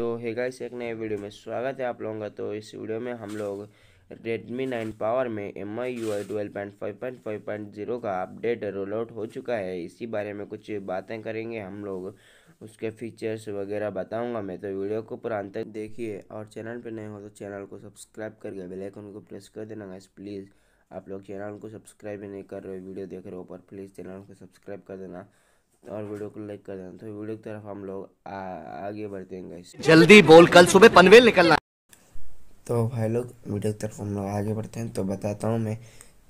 तो हेगा इस एक नए वीडियो में स्वागत है आप लोगों का तो इस वीडियो में हम लोग Redmi 9 पावर में M I U I twelve point five point five point zero का अपडेट रोल आउट हो चुका है इसी बारे में कुछ बातें करेंगे हम लोग उसके फीचर्स वगैरह बताऊंगा मैं तो वीडियो को पूरा अंत तक देखिए और चैनल पर नए हो तो चैनल को सब्सक्राइब करके बेल आइकन को प्रेस कर देना गाइस प्लीज़ आप लोग चैनल को सब्सक्राइब नहीं कर रहे वीडियो देख रहे हो पर प्लीज़ चैनल को सब्सक्राइब कर देना और वीडियो को लाइक कर देना तो वीडियो की तरफ हम लोग आगे बढ़ते हैं गाइस जल्दी बोल कल सुबह पनवेल निकलना तो भाई लोग वीडियो की तरफ हम लोग आगे बढ़ते हैं तो बताता हूँ मैं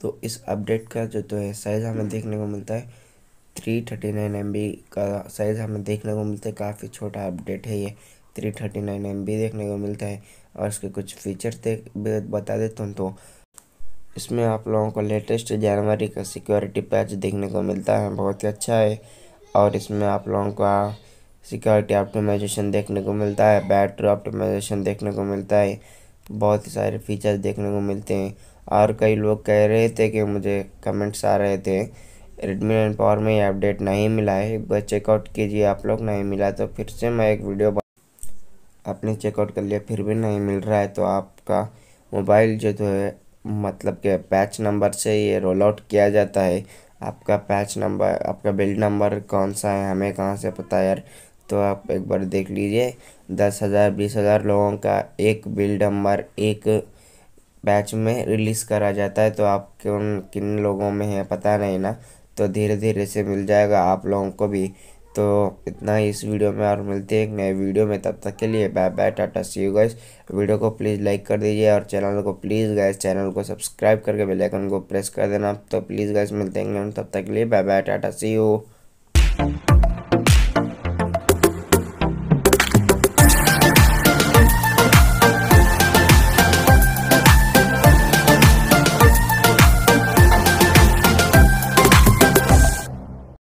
तो इस अपडेट का जो तो है साइज़ हमें देखने को मिलता है three thirty nine M B का साइज़ हमें देखने को मिलता है काफ़ी छोटा अपडेट है ये three thirty nine M B देखने को मिलता है और इसके कुछ फीचर देख बता देता हूँ तो इसमें आप लोगों को लेटेस्ट जनवरी का सिक्योरिटी पैच देखने को मिलता है बहुत ही अच्छा है और इसमें आप लोगों का सिक्योरिटी ऑप्टिमाइजेशन देखने को मिलता है बैटरी ऑप्टिमाइजेशन देखने को मिलता है बहुत सारे फीचर्स देखने को मिलते हैं और कई लोग कह रहे थे कि मुझे कमेंट्स आ रहे थे रेडमी नाइन पावर में ये अपडेट नहीं मिला है एक बार चेकआउट कीजिए आप लोग नहीं मिला तो फिर से मैं एक वीडियो आपने चेकआउट कर लिया फिर भी नहीं मिल रहा है तो आपका मोबाइल जो तो है मतलब के पैच नंबर से ये रोल आउट किया जाता है आपका पैच नंबर आपका बिल्ड नंबर कौन सा है हमें कहाँ से पता यार तो आप एक बार देख लीजिए दस हज़ार बीस हज़ार लोगों का एक बिल्ड नंबर एक बैच में रिलीज़ करा जाता है तो आप कौन किन लोगों में है पता नहीं ना तो धीरे धीरे से मिल जाएगा आप लोगों को भी तो इतना ही इस वीडियो में और मिलते हैं एक नए वीडियो में तब तक के लिए bye bye tata see you guys video को प्लीज़ लाइक कर दीजिए और चैनल को प्लीज़ गाइस चैनल को सब्सक्राइब करके बेल आइकन को प्रेस कर देना तो प्लीज़ गाइस मिलते हैं तब तक के लिए bye bye tata see you